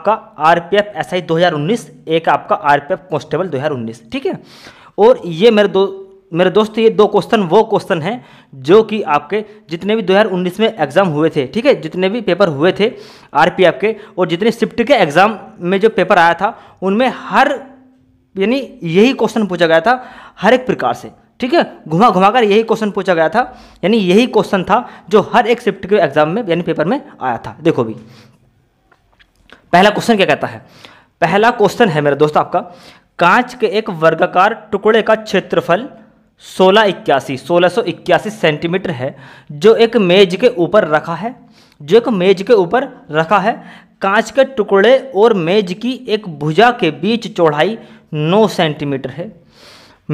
आपका दो हज़ार उन्नीस एक आपका दो हज़ार उन्नीस ठीक है और ये मेरे दो मेरे दोस्त ये दो क्वेश्चन वो क्वेश्चन हैं जो कि आपके जितने भी 2019 में एग्ज़ाम हुए थे ठीक है जितने भी पेपर हुए थे एफ के और जितने शिफ्ट के एग्ज़ाम में जो पेपर आया था उनमें हर यानी यही क्वेश्चन पूछा गया था हर एक प्रकार से ठीक है घुमा घुमा कर यही क्वेश्चन पूछा गया था यानी यही क्वेश्चन था जो हर एक शिफ्ट के एग्ज़ाम में यानी पेपर में आया था देखो भी पहला क्वेश्चन क्या कहता है पहला क्वेश्चन है मेरा दोस्त आपका कांच के एक वर्गाकार टुकड़े का क्षेत्रफल सोलह इक्यासी सोलह सौ इक्यासी सेंटीमीटर है जो एक मेज के ऊपर रखा है जो एक मेज के ऊपर रखा है कांच के टुकड़े और मेज की एक भुजा के बीच चौड़ाई 9 सेंटीमीटर है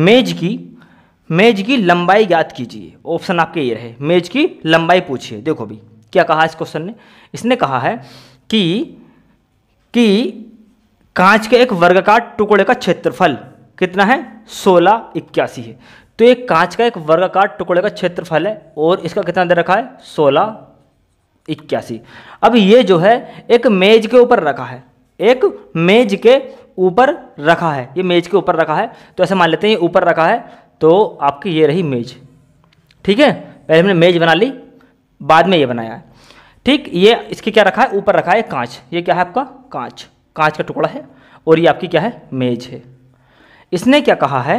मेज की मेज की लंबाई ज्ञात कीजिए ऑप्शन आपके ये रहे मेज की लंबाई पूछिए देखो भी क्या कहा इस क्वेश्चन ने इसने कहा है कि कि कांच के एक वर्गाकार टुकड़े का क्षेत्रफल कितना है सोलह इक्यासी है तो ये कांच का एक वर्गाकार टुकड़े का क्षेत्रफल है और इसका कितना दे रखा है सोलह इक्यासी अब ये जो है एक मेज के ऊपर रखा है एक मेज के ऊपर रखा है ये मेज के ऊपर रखा है तो ऐसे मान लेते हैं ये ऊपर रखा है तो आपकी ये रही मेज ठीक है पहले हमने मेज बना ली बाद में ये बनाया है ठीक ये इसके क्या रखा है ऊपर रखा है कांच ये क्या है आपका कांच कांच का टुकड़ा है और ये आपकी क्या है मेज है इसने क्या कहा है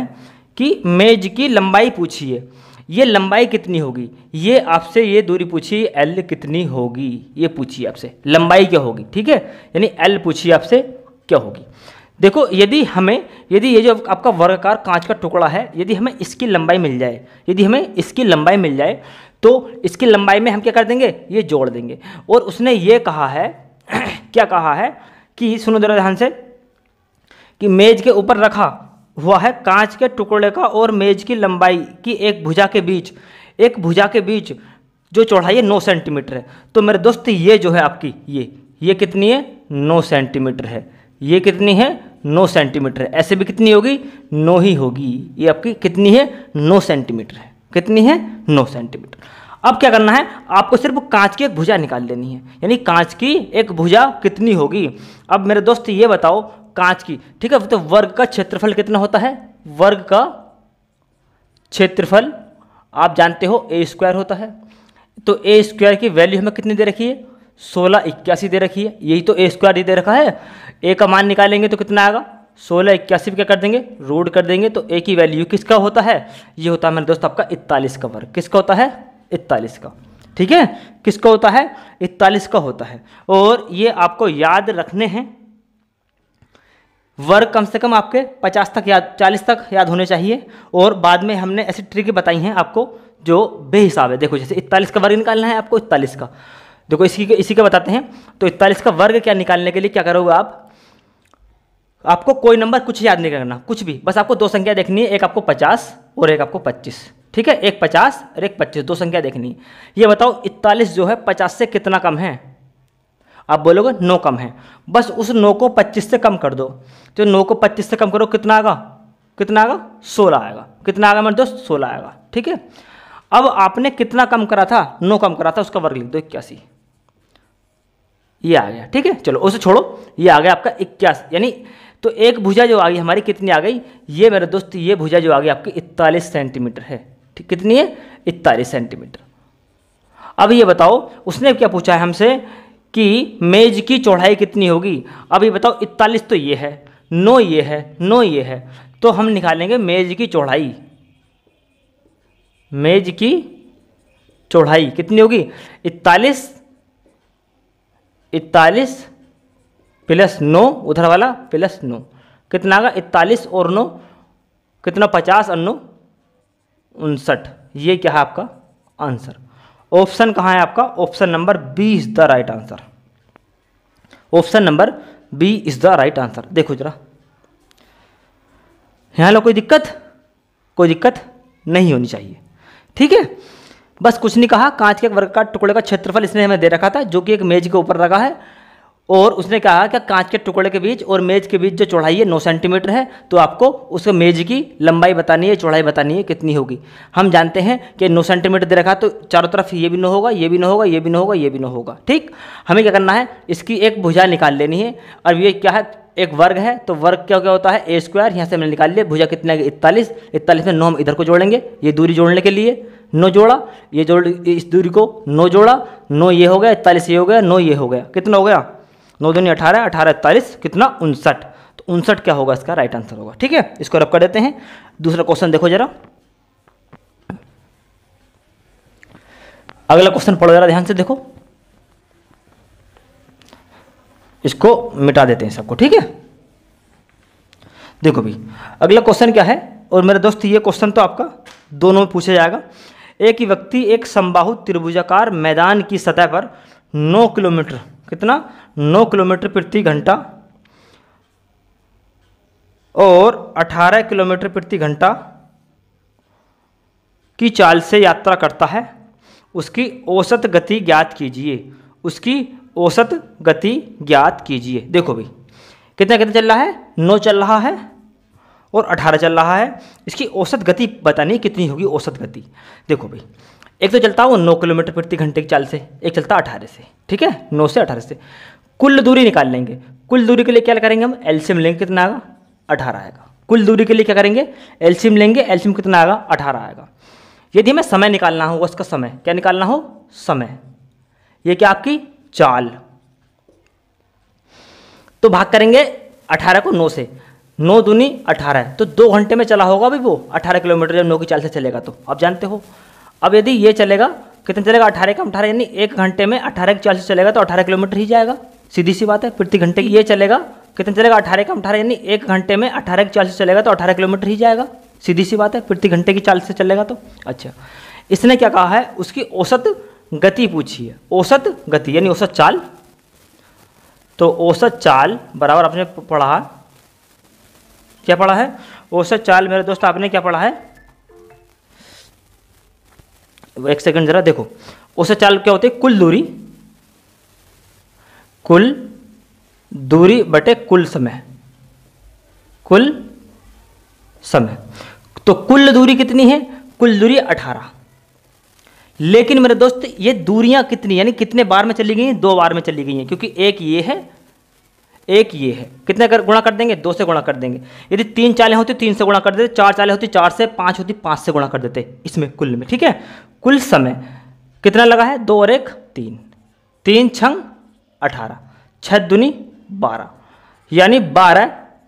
कि मेज की लंबाई पूछिए ये लंबाई कितनी होगी ये आपसे ये दूरी पूछिए एल कितनी होगी ये पूछिए आपसे लंबाई क्या होगी ठीक है यानी एल पूछिए आपसे क्या होगी देखो यदि हमें यदि ये जो आपका वर्गकार कांच का टुकड़ा है यदि हमें इसकी लंबाई मिल जाए यदि हमें इसकी लंबाई मिल जाए तो इसकी लंबाई में हम क्या कर देंगे ये जोड़ देंगे और उसने ये कहा है क्या कहा है कि सुनो जरा ध्यान से कि मेज के ऊपर रखा हुआ है कांच के टुकड़े का और मेज की लंबाई की एक भुजा के बीच एक भुजा के बीच जो चौड़ाई है नौ सेंटीमीटर है तो मेरे दोस्त ये जो है आपकी ये ये कितनी है नौ सेंटीमीटर है ये कितनी है नौ सेंटीमीटर है ऐसे भी कितनी होगी नौ ही होगी ये आपकी कितनी है नौ सेंटीमीटर है कितनी है नौ सेंटीमीटर अब क्या करना है आपको सिर्फ कांच की एक भुजा निकाल लेनी है यानी कांच की एक भुजा कितनी होगी अब मेरे दोस्त ये बताओ कांच की ठीक है तो वर्ग का क्षेत्रफल कितना होता है वर्ग का क्षेत्रफल आप जानते हो ए स्क्वायर होता है तो ए स्क्वायर की वैल्यू हमें कितनी दे रखी है सोलह इक्यासी दे रखी है यही तो ए स्क्वायर ही दे रखा है ए का मान निकालेंगे तो कितना आएगा सोलह इक्यासी क्या कर देंगे रूट कर देंगे तो ए की वैल्यू किसका होता है ये होता है मेरे दोस्त आपका इकतालीस का वर्ग किसका होता है इकतालीस का ठीक है किसका होता है इकतालीस का होता है और ये आपको याद रखने हैं वर्ग कम से कम आपके पचास तक याद चालीस तक याद होने चाहिए और बाद में हमने ऐसी ट्रिक बताई हैं आपको जो बेहिसाब है देखो जैसे इकतालीस का वर्ग निकालना है आपको इकतालीस का देखो इसी के इसी का बताते हैं तो इकतालीस का वर्ग क्या निकालने के लिए क्या करोगे आप आपको कोई नंबर कुछ याद नहीं करना कुछ भी बस आपको दो संख्या देखनी है एक आपको पचास और एक आपको पच्चीस ठीक है एक पचास और एक पच्चीस दो संख्या देखनी ये बताओ इकतालीस जो है पचास से कितना कम है आप बोलोगे नौ कम है बस उस नौ को पच्चीस से कम कर दो तो नौ को पच्चीस से कम करो कितना आएगा कितना आएगा सोलह आएगा कितना आएगा मेरे दोस्त सोलह आएगा ठीक है अब आपने कितना कम करा था नौ कम करा था उसका वर्ग लिख दो इक्यासी ये आ गया ठीक है चलो उसे छोड़ो ये आ गया आपका इक्यासी यानी तो एक भुजा जो आ गई हमारी कितनी आ गई ये मेरे दोस्त ये भुजा जो आ गई आपकी इकतालीस सेंटीमीटर है ठीक कितनी है इकतालीस सेंटीमीटर अब ये बताओ उसने क्या पूछा है हमसे कि मेज की चौड़ाई कितनी होगी अब ये बताओ इकतालीस तो ये है नो ये है नो ये है तो हम निकालेंगे मेज की चौड़ाई मेज की चौड़ाई कितनी होगी इकतालीस इकतालीस प्लस नौ उधर वाला प्लस नौ कितना आगा इकतालीस और नौ कितना पचास और नौ उनसठ ये क्या है आपका आंसर ऑप्शन कहाँ है आपका option number B is the right answer option number B is the right answer देखो जरा यहाँ लो कोई दिक्कत कोई दिक्कत नहीं होनी चाहिए ठीक है बस कुछ नहीं कहा कांच के वर्ग का टुकड़े का क्षेत्रफल इसने हमें दे रखा था जो कि एक मेज के ऊपर रखा है और उसने कहा कि कांच के टुकड़े के बीच और मेज के बीच जो चौड़ाई है नौ सेंटीमीटर है तो आपको उस मेज की लंबाई बतानी है चौड़ाई बतानी है कितनी होगी हम जानते हैं कि नौ सेंटीमीटर दे रखा तो चारों तरफ ये भी न होगा ये भी ना होगा ये भी ना होगा ये भी ना होगा ठीक हमें क्या करना है इसकी एक भुजा निकाल लेनी है और ये क्या है एक वर्ग है तो वर्ग क्या क्या होता है ए स्क्वायर यहाँ से हमने निकाल लिया भुजा कितना है इकतालीस इकतालीस में नौ हम इधर को जोड़ेंगे ये दूरी जोड़ने के लिए नौ जोड़ा ये जोड़ इस दूरी को नौ जोड़ा नौ ये हो गया इकतालीस ये हो गया नौ ये हो गया कितना हो गया नौ दिन अठारह अठारह इकतालीस कितना उनसठ तो उनसठ क्या होगा इसका राइट आंसर होगा ठीक है इसको रब कर देते हैं दूसरा क्वेश्चन देखो जरा अगला क्वेश्चन पढ़ो जरा ध्यान से देखो इसको मिटा देते हैं सबको ठीक है देखो भी अगला क्वेश्चन क्या है और मेरे दोस्त ये क्वेश्चन तो आपका दोनों में पूछा जाएगा एक ही व्यक्ति एक समबाहु त्रिभुजाकार मैदान की सतह पर 9 किलोमीटर कितना 9 किलोमीटर प्रति घंटा और 18 किलोमीटर प्रति घंटा की चाल से यात्रा करता है उसकी औसत गति ज्ञात कीजिए उसकी औसत गति ज्ञात कीजिए देखो भाई कितना कितना चल रहा है नौ चल रहा है और अठारह चल रहा है इसकी औसत गति बतानी कितनी होगी औसत गति देखो भाई एक तो चलता है वो नौ किलोमीटर प्रति घंटे की चाल से एक चलता है अठारह से ठीक है नौ से अठारह से कुल दूरी निकाल लेंगे कुल दूरी के लिए क्या करेंगे हम एल्सियम लेंगे कितना आएगा अठारह आएगा कुल दूरी के लिए क्या करेंगे एल्सियम लेंगे एल्सियम कितना आएगा अठारह आएगा यदि हमें समय निकालना होगा उसका समय क्या निकालना हो समय ये क्या आपकी चाल तो भाग करेंगे अठारह को नौ से नौ दूनी अठारह तो दो घंटे में चला होगा अभी वो अठारह किलोमीटर जब नौ की चाल से चलेगा तो आप जानते हो अब यदि ये चलेगा कितना चलेगा अठारह का अठारह यानी एक घंटे में अठारह की चाल से चलेगा तो अठारह किलोमीटर ही जाएगा सीधी सी बात है प्रति घंटे ये चलेगा कितना चलेगा अठारह का अठारह यानी एक घंटे में अठारह की चाल से चलेगा तो अठारह किलोमीटर ही जाएगा सीधी सी बात है प्रति घंटे की चाल से चलेगा तो अच्छा इसने क्या कहा है उसकी औसत गति पूछी है औसत गति यानी औसत चाल तो औसत चाल बराबर आपने पढ़ा क्या पढ़ा है औसत चाल मेरे दोस्त आपने क्या पढ़ा है एक सेकंड जरा देखो औसत चाल क्या होती है कुल दूरी कुल दूरी बटे कुल समय कुल समय तो कुल दूरी कितनी है कुल दूरी अठारह लेकिन मेरे दोस्त ये दूरियां कितनी यानी कितने बार में चली गई हैं दो बार में चली गई हैं क्योंकि एक ये है एक ये है कितने कर गुणा कर देंगे दो से गुणा कर देंगे यदि तीन चालें होती तीन से गुणा कर देते चार चालें होती चार से पांच होती पांच से गुणा कर देते इसमें कुल में ठीक है कुल समय कितना लगा है दो और एक तीन तीन छंग अठारह छः दुनी बारह यानी बारह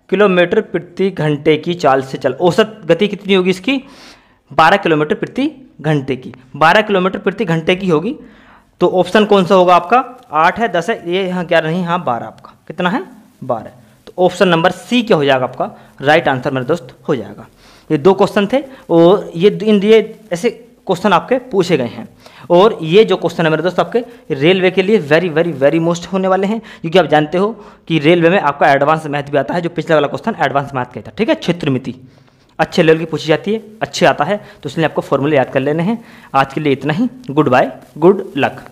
किलोमीटर प्रति घंटे की चाल से चल औसत गति कितनी होगी इसकी बारह किलोमीटर प्रति घंटे की बारह किलोमीटर प्रति घंटे की होगी तो ऑप्शन कौन सा होगा आपका आठ है दस है ये यहाँ ग्यारह नहीं हाँ बारह आपका कितना है बारह तो ऑप्शन नंबर सी क्या हो जाएगा आपका राइट आंसर मेरे दोस्त हो जाएगा ये दो क्वेश्चन थे और ये इन ये ऐसे क्वेश्चन आपके पूछे गए हैं और ये जो क्वेश्चन है मेरे दोस्त आपके रेलवे के लिए वेरी वेरी वेरी मोस्ट होने वाले हैं क्योंकि आप जानते हो कि रेलवे में आपका एडवांस मैथ भी आता है जो पिछला वाला क्वेश्चन एडवांस मैथ कहता है ठीक है क्षेत्रमिति अच्छे लेवल की पूछी जाती है अच्छे आता है तो इसलिए आपको फॉर्मूले याद कर लेने हैं आज के लिए इतना ही गुड बाय गुड लक